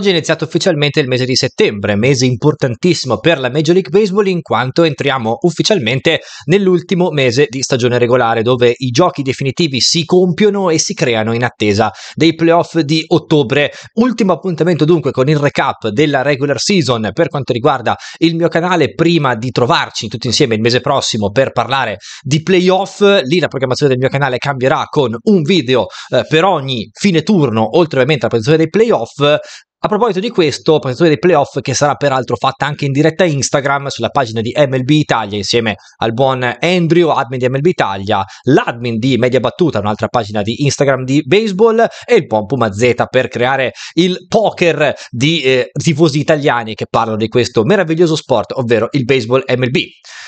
Oggi è iniziato ufficialmente il mese di settembre, mese importantissimo per la Major League Baseball in quanto entriamo ufficialmente nell'ultimo mese di stagione regolare dove i giochi definitivi si compiono e si creano in attesa dei playoff di ottobre. Ultimo appuntamento dunque con il recap della regular season per quanto riguarda il mio canale prima di trovarci tutti insieme il mese prossimo per parlare di playoff. Lì la programmazione del mio canale cambierà con un video eh, per ogni fine turno, oltre ovviamente alla presentazione dei playoff a proposito di questo, presentazione dei playoff che sarà peraltro fatta anche in diretta Instagram sulla pagina di MLB Italia insieme al buon Andrew, admin di MLB Italia, l'admin di Media Battuta, un'altra pagina di Instagram di baseball e il buon Puma Z per creare il poker di eh, tifosi italiani che parlano di questo meraviglioso sport, ovvero il baseball MLB.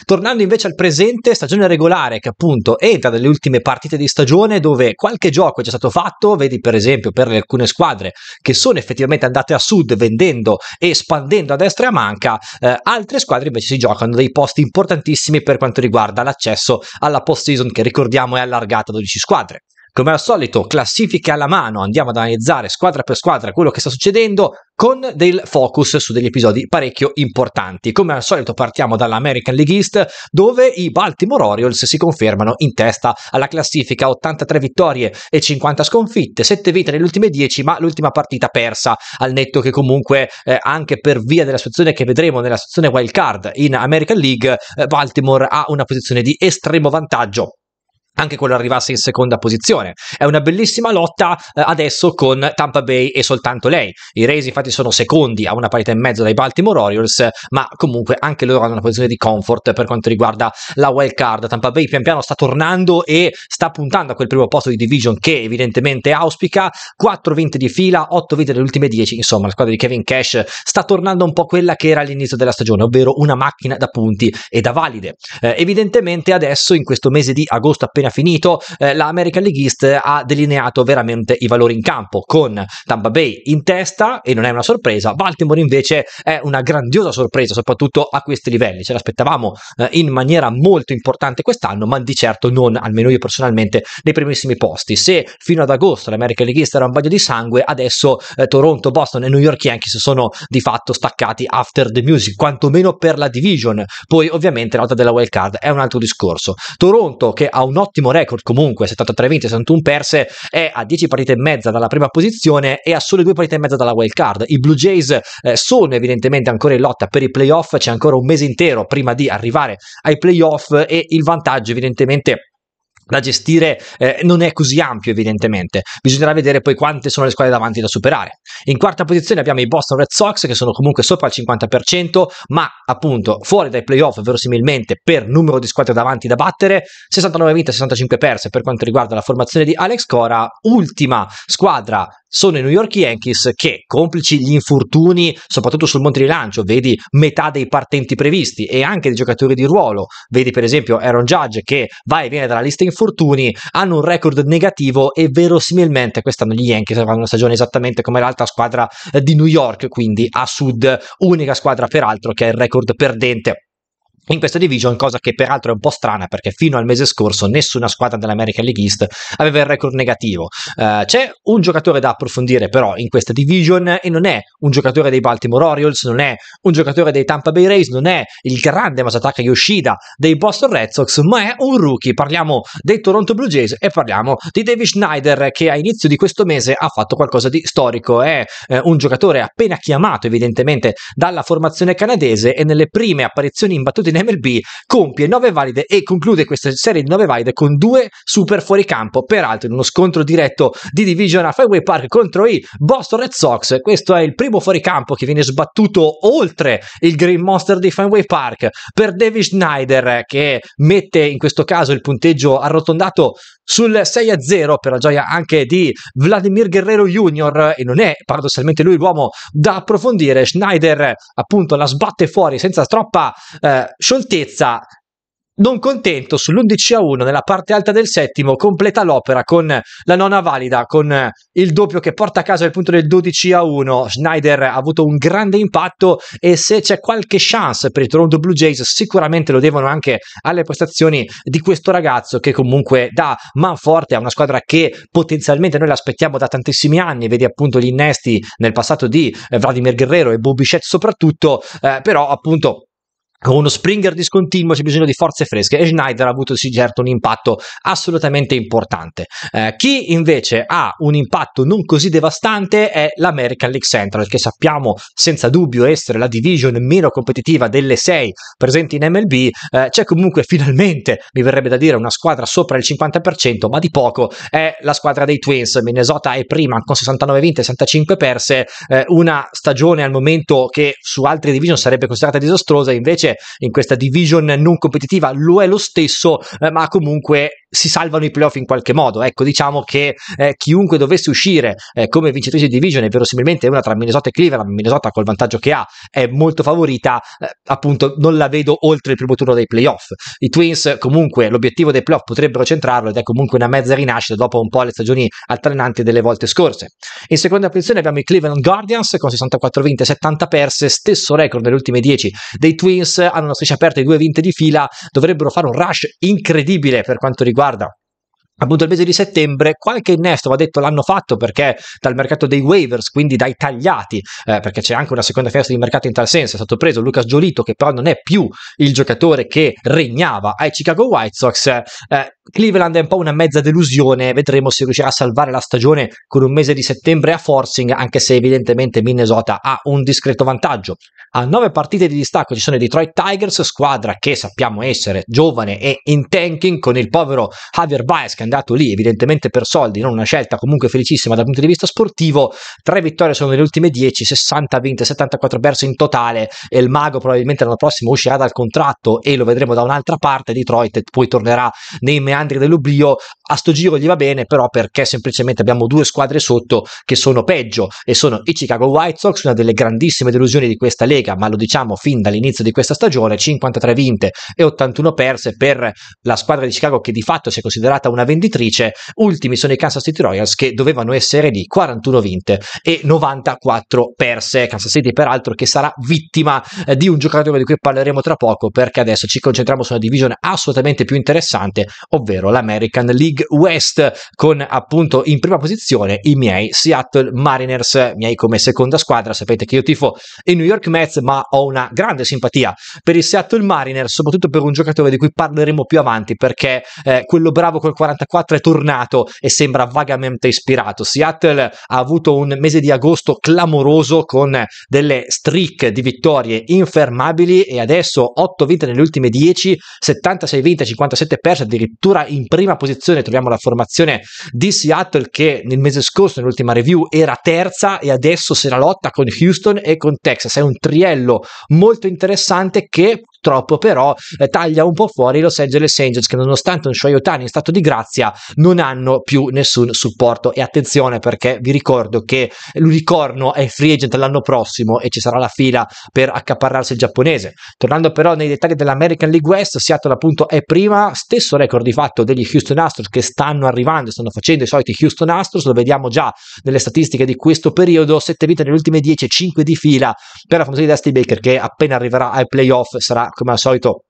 Tornando invece al presente, stagione regolare che appunto entra nelle ultime partite di stagione dove qualche gioco è già stato fatto, vedi per esempio per alcune squadre che sono effettivamente andate andate a sud vendendo e espandendo a destra e a manca, eh, altre squadre invece si giocano dei posti importantissimi per quanto riguarda l'accesso alla post season che ricordiamo è allargata a 12 squadre. Come al solito, classifiche alla mano, andiamo ad analizzare squadra per squadra quello che sta succedendo con del focus su degli episodi parecchio importanti. Come al solito partiamo dall'American League East, dove i Baltimore Orioles si confermano in testa alla classifica, 83 vittorie e 50 sconfitte, 7 vite nelle ultime 10, ma l'ultima partita persa, al netto che comunque eh, anche per via della situazione che vedremo nella situazione wild card in American League, eh, Baltimore ha una posizione di estremo vantaggio anche quello arrivasse in seconda posizione. È una bellissima lotta eh, adesso con Tampa Bay e soltanto lei. I Rays infatti sono secondi a una parità e mezzo dai Baltimore Orioles, ma comunque anche loro hanno una posizione di comfort per quanto riguarda la wild card. Tampa Bay pian piano sta tornando e sta puntando a quel primo posto di division che evidentemente auspica. 4 vinte di fila, 8 vinte delle ultime 10, insomma la squadra di Kevin Cash sta tornando un po' quella che era all'inizio della stagione, ovvero una macchina da punti e da valide. Eh, evidentemente adesso in questo mese di agosto appena finito, eh, la American League East ha delineato veramente i valori in campo, con Tampa Bay in testa e non è una sorpresa, Baltimore invece è una grandiosa sorpresa, soprattutto a questi livelli, ce l'aspettavamo eh, in maniera molto importante quest'anno, ma di certo non, almeno io personalmente, nei primissimi posti. Se fino ad agosto l'American League East era un bagno di sangue, adesso eh, Toronto, Boston e New York Yankees sono di fatto staccati after the music, quantomeno per la division, poi ovviamente la l'altra della wild card è un altro discorso. Toronto che ha un ottimo ottimo record comunque, 73 vinte, 61 perse, è a 10 partite e mezza dalla prima posizione e a sole 2 partite e mezza dalla wild card. I Blue Jays eh, sono evidentemente ancora in lotta per i playoff, c'è ancora un mese intero prima di arrivare ai playoff e il vantaggio evidentemente da gestire eh, non è così ampio evidentemente, bisognerà vedere poi quante sono le squadre davanti da superare. In quarta posizione abbiamo i Boston Red Sox che sono comunque sopra il 50%, ma appunto fuori dai playoff verosimilmente per numero di squadre davanti da battere, 69 vinte, 65 perse per quanto riguarda la formazione di Alex Cora, ultima squadra sono i New York Yankees che, complici gli infortuni, soprattutto sul monte di lancio, vedi metà dei partenti previsti e anche dei giocatori di ruolo, vedi per esempio Aaron Judge che va e viene dalla lista infortuni, hanno un record negativo e verosimilmente quest'anno gli Yankees avranno una stagione esattamente come l'altra squadra eh, di New York, quindi a sud, unica squadra peraltro che ha il record perdente in questa division, cosa che peraltro è un po' strana perché fino al mese scorso nessuna squadra dell'American League East aveva il record negativo. Uh, c'è un giocatore da approfondire però in questa division e non è un giocatore dei Baltimore Orioles, non è un giocatore dei Tampa Bay Rays, non è il grande Masataka Yoshida dei Boston Red Sox, ma è un rookie. Parliamo dei Toronto Blue Jays e parliamo di David Schneider che a inizio di questo mese ha fatto qualcosa di storico. È eh, un giocatore appena chiamato evidentemente dalla formazione canadese e nelle prime apparizioni imbattute in MLB, compie 9 valide e conclude questa serie di 9 valide con due super fuoricampo, peraltro in uno scontro diretto di division a Fenway Park contro i Boston Red Sox. Questo è il primo fuoricampo che viene sbattuto oltre il Green Monster di Fenway Park per David Schneider che mette in questo caso il punteggio arrotondato sul 6-0 per la gioia anche di Vladimir Guerrero Jr. e non è paradossalmente lui l'uomo da approfondire. Schneider appunto la sbatte fuori senza troppa eh, Scioltezza non contento sull'11 a 1 nella parte alta del settimo completa l'opera con la nona valida con il doppio che porta a casa il punto del 12 a 1 Schneider ha avuto un grande impatto e se c'è qualche chance per i Toronto Blue Jays sicuramente lo devono anche alle prestazioni di questo ragazzo che comunque dà manforte a una squadra che potenzialmente noi l'aspettiamo da tantissimi anni vedi appunto gli innesti nel passato di Vladimir Guerrero e Bobichet soprattutto eh, però appunto con uno Springer discontinuo c'è bisogno di forze fresche e Schneider ha avuto sì certo un impatto assolutamente importante. Eh, chi invece ha un impatto non così devastante è l'American League Central che sappiamo senza dubbio essere la division meno competitiva delle sei presenti in MLB, eh, c'è comunque finalmente, mi verrebbe da dire, una squadra sopra il 50% ma di poco è la squadra dei Twins, Minnesota è prima con 69 vinte e 65 perse, eh, una stagione al momento che su altre division sarebbe considerata disastrosa invece in questa division non competitiva, lo è lo stesso, eh, ma comunque si salvano i playoff in qualche modo. Ecco, diciamo che eh, chiunque dovesse uscire eh, come vincitrice di division, verosimilmente una tra Minnesota e Cleveland, Minnesota col vantaggio che ha è molto favorita, eh, appunto non la vedo oltre il primo turno dei playoff. I Twins comunque l'obiettivo dei playoff potrebbero centrarlo ed è comunque una mezza rinascita dopo un po' le stagioni alternanti delle volte scorse. In seconda posizione abbiamo i Cleveland Guardians con 64 vinte e 70 perse, stesso record delle ultime 10 dei Twins, hanno una striscia aperta e due vinte di fila, dovrebbero fare un rush incredibile per quanto riguarda guarda appunto il mese di settembre qualche innesto va detto l'hanno fatto perché dal mercato dei waivers quindi dai tagliati eh, perché c'è anche una seconda finestra di mercato in tal senso è stato preso Lucas Giolito che però non è più il giocatore che regnava ai Chicago White Sox eh, Cleveland è un po' una mezza delusione vedremo se riuscirà a salvare la stagione con un mese di settembre a forcing anche se evidentemente Minnesota ha un discreto vantaggio a nove partite di distacco ci sono i Detroit Tigers squadra che sappiamo essere giovane e in tanking con il povero Javier Baez che andato lì evidentemente per soldi, non una scelta comunque felicissima dal punto di vista sportivo, tre vittorie sono nelle ultime 10, 60 vinte, 74 perse in totale e il mago probabilmente l'anno prossimo uscirà dal contratto e lo vedremo da un'altra parte, Detroit poi tornerà nei meandri dell'oblio, a sto giro gli va bene però perché semplicemente abbiamo due squadre sotto che sono peggio e sono i Chicago White Sox, una delle grandissime delusioni di questa lega, ma lo diciamo fin dall'inizio di questa stagione, 53 vinte e 81 perse per la squadra di Chicago che di fatto si è considerata una vendita rivenditrice, ultimi sono i Kansas City Royals che dovevano essere di 41 vinte e 94 perse, Kansas City peraltro che sarà vittima eh, di un giocatore di cui parleremo tra poco perché adesso ci concentriamo su una divisione assolutamente più interessante, ovvero l'American League West con appunto in prima posizione i miei Seattle Mariners, miei come seconda squadra, sapete che io tifo i New York Mets ma ho una grande simpatia per i Seattle Mariners, soprattutto per un giocatore di cui parleremo più avanti perché eh, quello bravo col 40 94 è tornato e sembra vagamente ispirato. Seattle ha avuto un mese di agosto clamoroso con delle streak di vittorie infermabili e adesso 8 vinte nelle ultime 10, 76 vinte, 57 perse, addirittura in prima posizione troviamo la formazione di Seattle che nel mese scorso nell'ultima review era terza e adesso se la lotta con Houston e con Texas. È un triello molto interessante che purtroppo però eh, taglia un po' fuori i Los Angeles Angels che nonostante un Shohei in stato di grazia non hanno più nessun supporto. E attenzione perché vi ricordo che l'unicorno è free agent l'anno prossimo e ci sarà la fila per accaparrarsi il giapponese. Tornando però nei dettagli dell'American League West, Seattle appunto è prima, stesso record di fatto degli Houston Astros che stanno arrivando, stanno facendo i soliti Houston Astros, lo vediamo già nelle statistiche di questo periodo, 7 vite nelle ultime 10, 5 di fila per la famosa di Dusty Baker che appena arriverà ai playoff sarà まあ、シャイト。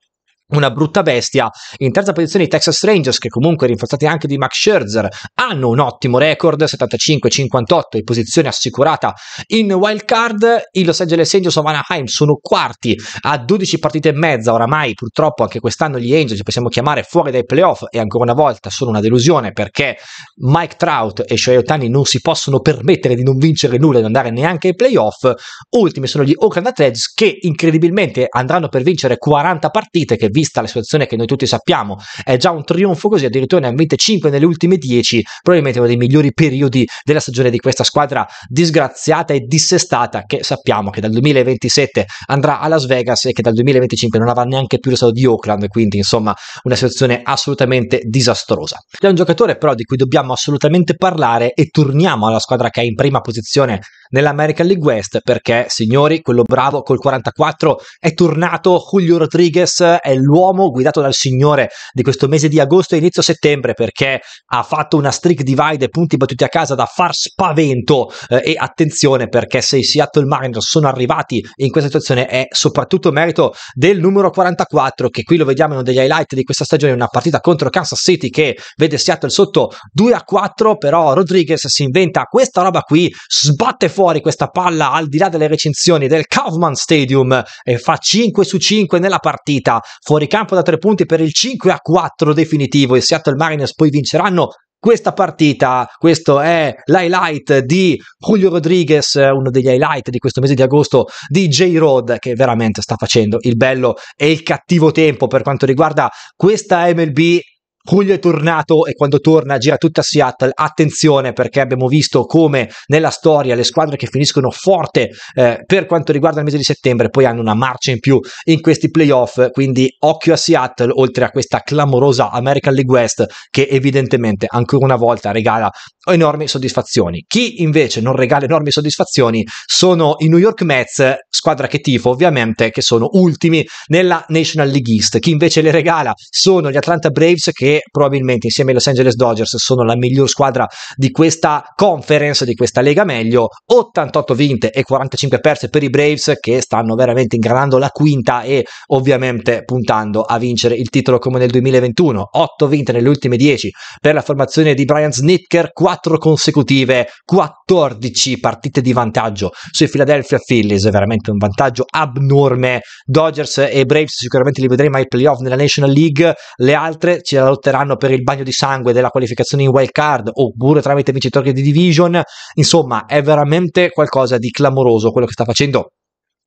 una brutta bestia. In terza posizione i Texas Rangers, che comunque rinforzati anche di Max Scherzer, hanno un ottimo record, 75-58 in posizione assicurata in wild card. I Los Angeles Angels of Anaheim sono quarti a 12 partite e mezza, oramai purtroppo anche quest'anno gli Angels li possiamo chiamare fuori dai playoff e ancora una volta sono una delusione perché Mike Trout e Shohei Otani non si possono permettere di non vincere nulla, e di andare neanche ai playoff. Ultimi sono gli Oakland Athletics che incredibilmente andranno per vincere 40 partite che vincono vista la situazione che noi tutti sappiamo, è già un trionfo così, addirittura ne ha 25 nelle ultime 10, probabilmente uno dei migliori periodi della stagione di questa squadra disgraziata e dissestata che sappiamo che dal 2027 andrà a Las Vegas e che dal 2025 non avrà neanche più lo stato di Oakland, quindi insomma una situazione assolutamente disastrosa. È un giocatore però di cui dobbiamo assolutamente parlare e torniamo alla squadra che è in prima posizione nell'American League West perché signori, quello bravo col 44 è tornato Julio Rodriguez, è l'unico l'uomo guidato dal Signore di questo mese di agosto e inizio settembre perché ha fatto una streak divide e punti battuti a casa da far spavento eh, e attenzione perché se i Seattle Mariners sono arrivati in questa situazione è soprattutto merito del numero 44 che qui lo vediamo in uno degli highlight di questa stagione una partita contro Kansas City che vede Seattle sotto 2 a 4 però Rodriguez si inventa questa roba qui sbatte fuori questa palla al di là delle recinzioni del Kaufman Stadium e fa 5 su 5 nella partita fuori campo da tre punti per il 5 a 4 definitivo. I Seattle Mariners poi vinceranno questa partita. Questo è l'highlight di Julio Rodriguez, uno degli highlight di questo mese di agosto di J-Road, che veramente sta facendo il bello e il cattivo tempo per quanto riguarda questa MLB Julio è tornato e quando torna gira tutta Seattle. Attenzione perché abbiamo visto come nella storia le squadre che finiscono forte eh, per quanto riguarda il mese di settembre poi hanno una marcia in più in questi playoff. Quindi occhio a Seattle, oltre a questa clamorosa American League West che evidentemente ancora una volta regala enormi soddisfazioni. Chi invece non regala enormi soddisfazioni sono i New York Mets, squadra che tifo ovviamente, che sono ultimi nella National League East. Chi invece le regala sono gli Atlanta Braves che probabilmente insieme ai Los Angeles Dodgers sono la miglior squadra di questa conference, di questa lega meglio, 88 vinte e 45 perse per i Braves che stanno veramente ingranando la quinta e ovviamente puntando a vincere il titolo come nel 2021, 8 vinte nelle ultime 10 per la formazione di Brian Snitker, 4 consecutive, 14 partite di vantaggio sui Philadelphia Phillies, veramente un vantaggio abnorme. Dodgers e Braves sicuramente li vedremo ai playoff nella National League, le altre ce la lotta lotteranno per il bagno di sangue della qualificazione in wild card oppure tramite vincitori di division. Insomma, è veramente qualcosa di clamoroso quello che sta facendo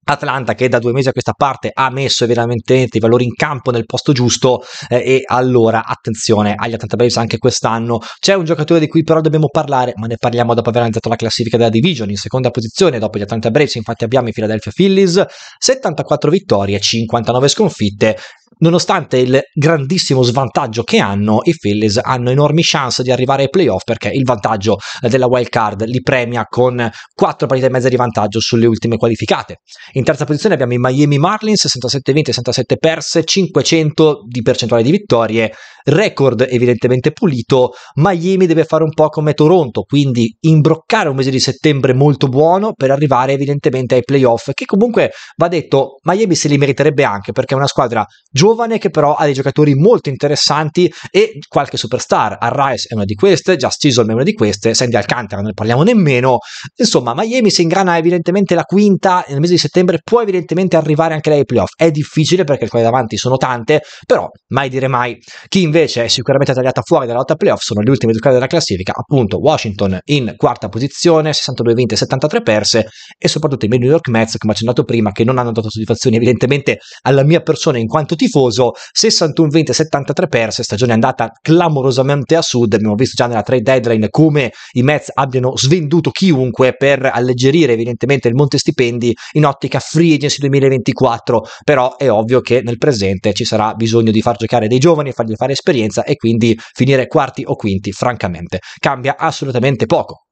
Atlanta che da due mesi a questa parte ha messo veramente i valori in campo nel posto giusto eh, e allora attenzione agli Atlanta Braves anche quest'anno c'è un giocatore di cui però dobbiamo parlare ma ne parliamo dopo aver analizzato la classifica della division in seconda posizione dopo gli Atlanta Braves infatti abbiamo i Philadelphia Phillies 74 vittorie 59 sconfitte Nonostante il grandissimo svantaggio che hanno, i Phillies hanno enormi chance di arrivare ai playoff perché il vantaggio della wild card li premia con 4 partite e mezza di vantaggio sulle ultime qualificate. In terza posizione abbiamo i Miami Marlins, 67 vinte 67 perse, 500 di percentuale di vittorie record evidentemente pulito, Miami deve fare un po' come Toronto, quindi imbroccare un mese di settembre molto buono per arrivare evidentemente ai playoff, che comunque va detto Miami se li meriterebbe anche perché è una squadra giovane che però ha dei giocatori molto interessanti e qualche superstar, Arraes è una di queste, Just Isol è una di queste, Sandy Alcantara non ne parliamo nemmeno, insomma Miami si ingrana evidentemente la quinta nel mese di settembre, può evidentemente arrivare anche lei ai playoff, è difficile perché le cose davanti sono tante, però mai dire mai. Chi invece è sicuramente tagliata fuori dalla lotta playoff sono le ultime due squadre della classifica, appunto Washington in quarta posizione, 62 vinte e 73 perse e soprattutto i New York Mets, come accennato prima, che non hanno dato soddisfazioni evidentemente alla mia persona in quanto tifoso, 61 vinte e 73 perse, stagione andata clamorosamente a sud, abbiamo visto già nella trade deadline come i Mets abbiano svenduto chiunque per alleggerire evidentemente il monte stipendi in ottica free agency 2024, però è ovvio che nel presente ci sarà bisogno di far giocare dei giovani, fargli fare esperienza esperienza e quindi finire quarti o quinti, francamente, cambia assolutamente poco.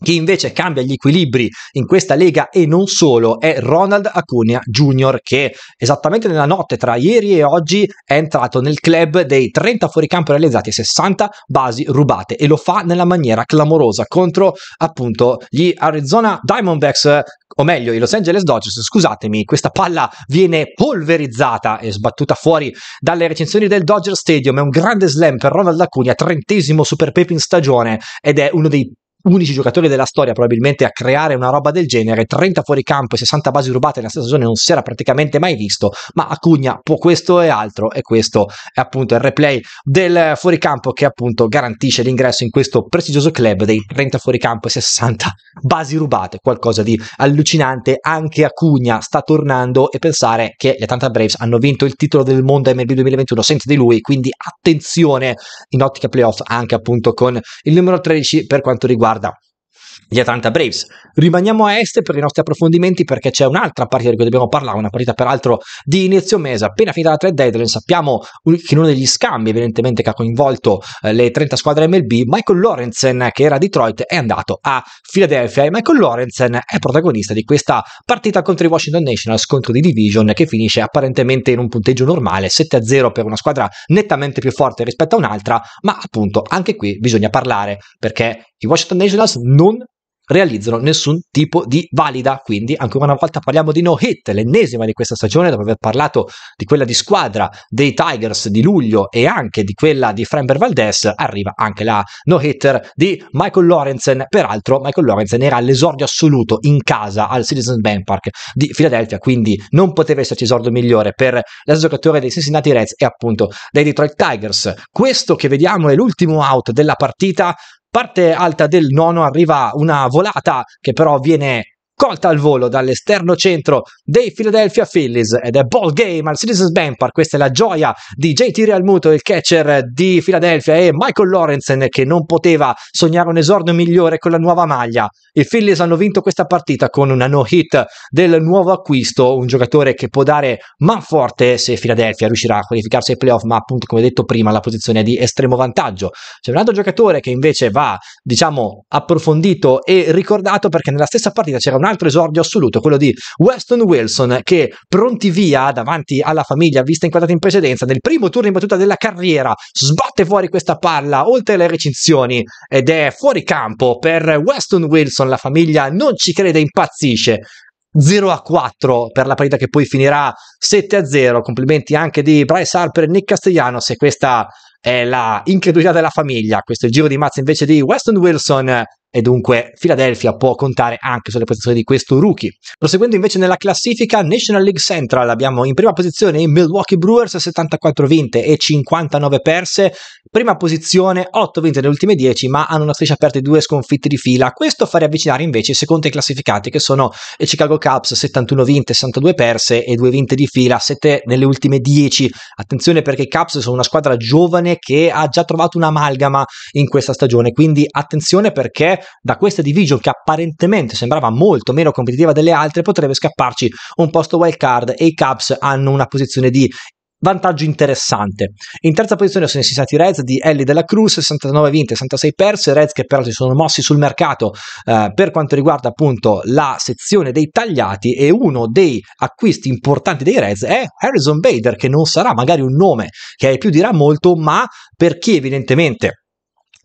Chi invece cambia gli equilibri in questa lega e non solo è Ronald Acuna Jr. che esattamente nella notte tra ieri e oggi è entrato nel club dei 30 fuoricampo realizzati e 60 basi rubate e lo fa nella maniera clamorosa contro appunto gli Arizona Diamondbacks o meglio i Los Angeles Dodgers, scusatemi, questa palla viene polverizzata e sbattuta fuori dalle recensioni del Dodger Stadium, è un grande slam per Ronald Acuna, trentesimo Super Pepe in stagione ed è uno dei unici giocatori della storia probabilmente a creare una roba del genere, 30 fuori campo e 60 basi rubate nella stessa stagione non si era praticamente mai visto, ma Acuña può questo e altro e questo è appunto il replay del fuoricampo che appunto garantisce l'ingresso in questo prestigioso club dei 30 fuoricampo e 60 basi rubate, qualcosa di allucinante, anche Acuña sta tornando e pensare che gli Atlanta Braves hanno vinto il titolo del mondo MLB 2021 senza di lui, quindi attenzione in ottica playoff anche appunto con il numero 13 per quanto riguarda riguarda gli Atlanta Braves. Rimaniamo a est per i nostri approfondimenti perché c'è un'altra partita di cui dobbiamo parlare, una partita peraltro di inizio mese, appena finita la trade deadline, sappiamo che in uno degli scambi evidentemente che ha coinvolto eh, le 30 squadre MLB, Michael Lorenzen che era a Detroit è andato a Philadelphia e Michael Lorenzen è protagonista di questa partita contro i Washington Nationals, contro di Division che finisce apparentemente in un punteggio normale, 7-0 per una squadra nettamente più forte rispetto a un'altra, ma appunto anche qui bisogna parlare perché i Washington Nationals non realizzano nessun tipo di valida. Quindi, ancora una volta, parliamo di no hit, l'ennesima di questa stagione, dopo aver parlato di quella di squadra dei Tigers di luglio e anche di quella di Framber Valdez, arriva anche la no hitter di Michael Lorenzen. Peraltro, Michael Lorenzen era all'esordio assoluto in casa al Citizens Bank Park di Philadelphia, quindi non poteva esserci esordio migliore per la giocatore dei Cincinnati Reds e appunto dei Detroit Tigers. Questo che vediamo è l'ultimo out della partita Parte alta del nono arriva una volata che però viene colta al volo dall'esterno centro dei Philadelphia Phillies ed è ball game al Citizens Bank Park. Questa è la gioia di JT Realmuto, il catcher di Philadelphia e Michael Lorenzen che non poteva sognare un esordio migliore con la nuova maglia. I Phillies hanno vinto questa partita con una no hit del nuovo acquisto, un giocatore che può dare man forte se Philadelphia riuscirà a qualificarsi ai playoff, ma appunto come detto prima la posizione è di estremo vantaggio. C'è un altro giocatore che invece va, diciamo, approfondito e ricordato perché nella stessa partita c'era un altro esordio assoluto, quello di Weston Wilson, che pronti via davanti alla famiglia vista inquadrata in precedenza, nel primo turno in battuta della carriera, sbatte fuori questa palla oltre le recinzioni ed è fuori campo per Weston Wilson. La famiglia non ci crede, impazzisce. 0 a 4 per la partita che poi finirà 7 a 0. Complimenti anche di Bryce Harper e Nick Castellanos. E questa è la incredulità della famiglia, questo è il giro di mazza invece di Weston Wilson e dunque Philadelphia può contare anche sulle prestazioni di questo rookie. Proseguendo invece nella classifica National League Central abbiamo in prima posizione i Milwaukee Brewers 74 vinte e 59 perse, prima posizione 8 vinte nelle ultime 10 ma hanno una striscia aperta e due sconfitte di fila, questo fa riavvicinare invece i secondi classificati che sono i Chicago Cubs 71 vinte, 62 perse e 2 vinte di fila, 7 nelle ultime 10, attenzione perché i Cubs sono una squadra giovane che ha già trovato un'amalgama in questa stagione, quindi attenzione perché da questa division che apparentemente sembrava molto meno competitiva delle altre potrebbe scapparci un posto wild card e i Cubs hanno una posizione di vantaggio interessante. In terza posizione sono i Cincinnati Reds di Ellie della Cruz, 69 vinte, 66 perse, Reds che però si sono mossi sul mercato eh, per quanto riguarda appunto la sezione dei tagliati e uno dei acquisti importanti dei Reds è Harrison Bader che non sarà magari un nome che ai più dirà molto, ma per chi evidentemente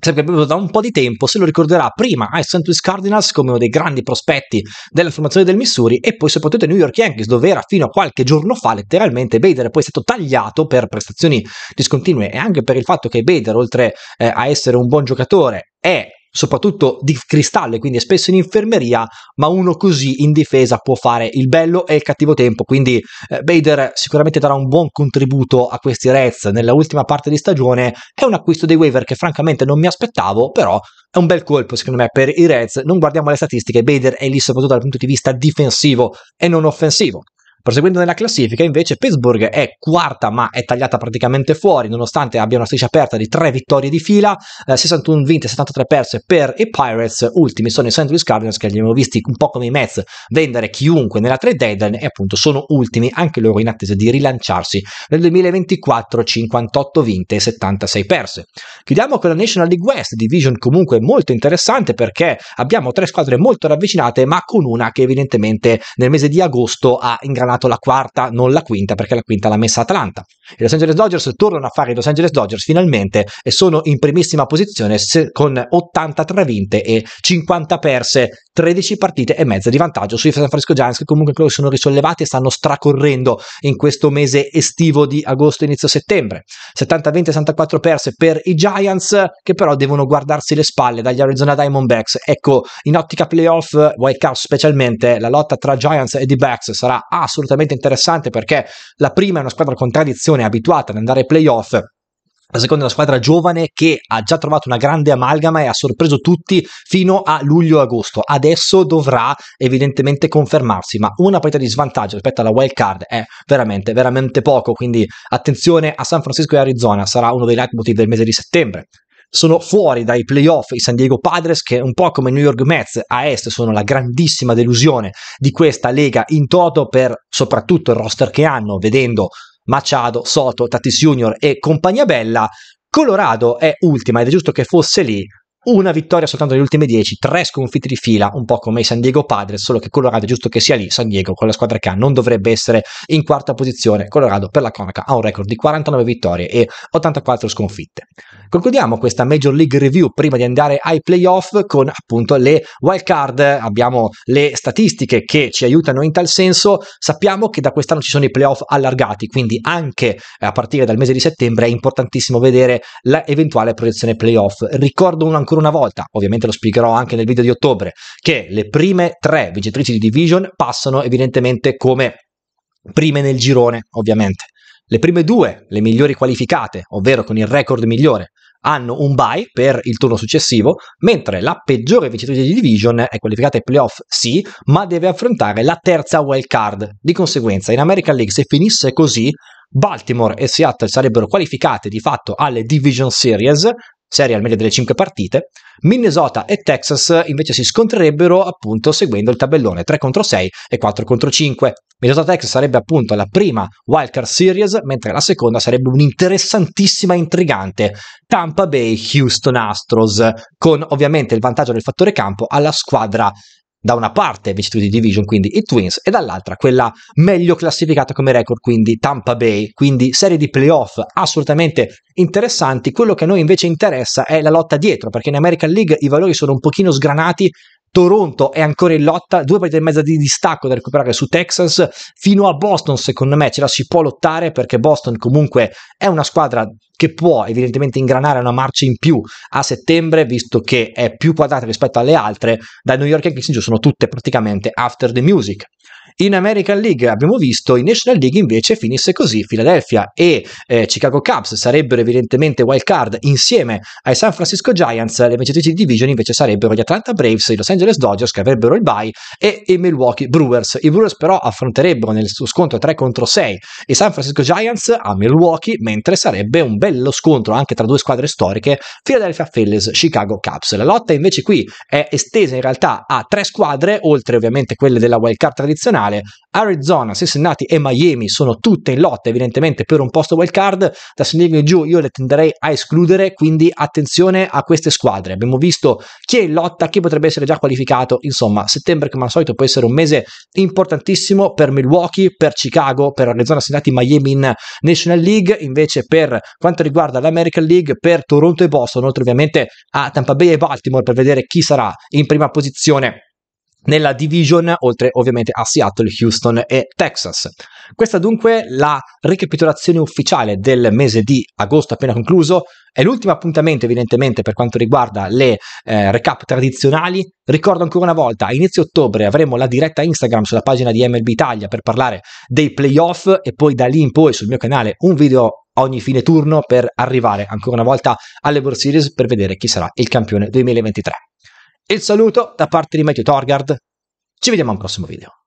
sempre bevuto da un po' di tempo, se lo ricorderà prima ai St. Louis Cardinals come uno dei grandi prospetti della formazione del Missouri e poi soprattutto ai New York Yankees dove era fino a qualche giorno fa letteralmente Bader è poi stato tagliato per prestazioni discontinue e anche per il fatto che Bader oltre eh, a essere un buon giocatore è soprattutto di cristallo, quindi spesso in infermeria, ma uno così in difesa può fare il bello e il cattivo tempo, quindi eh, Bader sicuramente darà un buon contributo a questi Reds nella ultima parte di stagione, è un acquisto dei waiver che francamente non mi aspettavo, però è un bel colpo secondo me per i Reds, non guardiamo le statistiche, Bader è lì soprattutto dal punto di vista difensivo e non offensivo, Proseguendo nella classifica, invece, Pittsburgh è quarta, ma è tagliata praticamente fuori, nonostante abbia una striscia aperta di tre vittorie di fila, eh, 61 vinte, e 73 perse per i Pirates. Ultimi sono i St. Louis Cardinals, che li abbiamo visti un po' come i Mets vendere chiunque nella trade deadline, e appunto sono ultimi anche loro in attesa di rilanciarsi nel 2024, 58 vinte e 76 perse. Chiudiamo con la National League West, division comunque molto interessante perché abbiamo tre squadre molto ravvicinate, ma con una che evidentemente nel mese di agosto ha ingranato campionato la quarta, non la quinta, perché la quinta l'ha messa Atlanta. I Los Angeles Dodgers tornano a fare i Los Angeles Dodgers finalmente e sono in primissima posizione con 83 vinte e 50 perse, 13 partite e mezza di vantaggio sui San Francisco Giants che comunque sono risollevati e stanno stracorrendo in questo mese estivo di agosto inizio settembre. 70-20 64 perse per i Giants che però devono guardarsi le spalle dagli Arizona Diamondbacks. Ecco, in ottica playoff, White House specialmente, la lotta tra Giants e D-Backs sarà assolutamente assolutamente interessante perché la prima è una squadra con tradizione abituata ad andare ai playoff la seconda è una squadra giovane che ha già trovato una grande amalgama e ha sorpreso tutti fino a luglio-agosto. Adesso dovrà evidentemente confermarsi, ma una partita di svantaggio rispetto alla wild card è veramente, veramente poco. Quindi attenzione a San Francisco e Arizona, sarà uno dei leitmotiv del mese di settembre sono fuori dai playoff i San Diego Padres che un po' come New York Mets a est sono la grandissima delusione di questa lega in toto per soprattutto il roster che hanno, vedendo Machado, Soto, Tatis Junior e compagnia bella, Colorado è ultima ed è giusto che fosse lì una vittoria soltanto nelle ultime 10, tre sconfitte di fila, un po' come i San Diego Padres, solo che Colorado è giusto che sia lì, San Diego con la squadra che ha non dovrebbe essere in quarta posizione, Colorado per la cronaca ha un record di 49 vittorie e 84 sconfitte. Concludiamo questa Major League Review prima di andare ai playoff con appunto le wild card, abbiamo le statistiche che ci aiutano in tal senso, sappiamo che da quest'anno ci sono i playoff allargati, quindi anche eh, a partire dal mese di settembre è importantissimo vedere l'eventuale proiezione playoff. Ricordo un ancora ancora una volta, ovviamente lo spiegherò anche nel video di ottobre, che le prime tre vincitrici di Division passano evidentemente come prime nel girone, ovviamente. Le prime due, le migliori qualificate, ovvero con il record migliore, hanno un bye per il turno successivo, mentre la peggiore vincitrice di division è qualificata ai playoff sì, ma deve affrontare la terza wild card. Di conseguenza, in American League se finisse così, Baltimore e Seattle sarebbero qualificate di fatto alle Division Series, serie al meglio delle 5 partite, Minnesota e Texas invece si scontrerebbero appunto seguendo il tabellone 3 contro 6 e 4 contro 5. Minnesota Texas sarebbe appunto la prima wildcard series, mentre la seconda sarebbe un'interessantissima intrigante Tampa Bay Houston Astros, con ovviamente il vantaggio del fattore campo alla squadra da una parte vincitori di division, quindi i Twins, e dall'altra quella meglio classificata come record, quindi Tampa Bay, quindi serie di playoff assolutamente interessanti. Quello che a noi invece interessa è la lotta dietro, perché in American League i valori sono un pochino sgranati Toronto è ancora in lotta, due partite e mezza di distacco da recuperare su Texas, fino a Boston secondo me ce la si può lottare perché Boston comunque è una squadra che può evidentemente ingranare una marcia in più a settembre, visto che è più quadrata rispetto alle altre, da New York Yankees in giù sono tutte praticamente after the music. In American League abbiamo visto, in National League invece finisse così, Philadelphia e eh, Chicago Cubs sarebbero evidentemente wild card insieme ai San Francisco Giants, le vincitrici di division invece sarebbero gli Atlanta Braves, i Los Angeles Dodgers che avrebbero il bye e i Milwaukee Brewers. I Brewers però affronterebbero nel suo scontro 3 contro 6 i San Francisco Giants a Milwaukee, mentre sarebbe un bello scontro anche tra due squadre storiche, Philadelphia Phillies, Chicago Cubs. La lotta invece qui è estesa in realtà a tre squadre, oltre ovviamente quelle della wild card tradizionale centrale. Arizona, Cincinnati e Miami sono tutte in lotta evidentemente per un posto wild card, da San Diego in giù io le tenderei a escludere, quindi attenzione a queste squadre. Abbiamo visto chi è in lotta, chi potrebbe essere già qualificato, insomma settembre come al solito può essere un mese importantissimo per Milwaukee, per Chicago, per Arizona, Cincinnati, Miami in National League, invece per quanto riguarda l'American League, per Toronto e Boston, oltre ovviamente a Tampa Bay e Baltimore per vedere chi sarà in prima posizione nella division, oltre ovviamente a Seattle, Houston e Texas. Questa dunque la ricapitolazione ufficiale del mese di agosto appena concluso, è l'ultimo appuntamento evidentemente per quanto riguarda le eh, recap tradizionali. Ricordo ancora una volta, a inizio ottobre avremo la diretta Instagram sulla pagina di MLB Italia per parlare dei playoff e poi da lì in poi sul mio canale un video ogni fine turno per arrivare ancora una volta alle World Series per vedere chi sarà il campione 2023. Il saluto da parte di Matthew Torgard. Ci vediamo al prossimo video.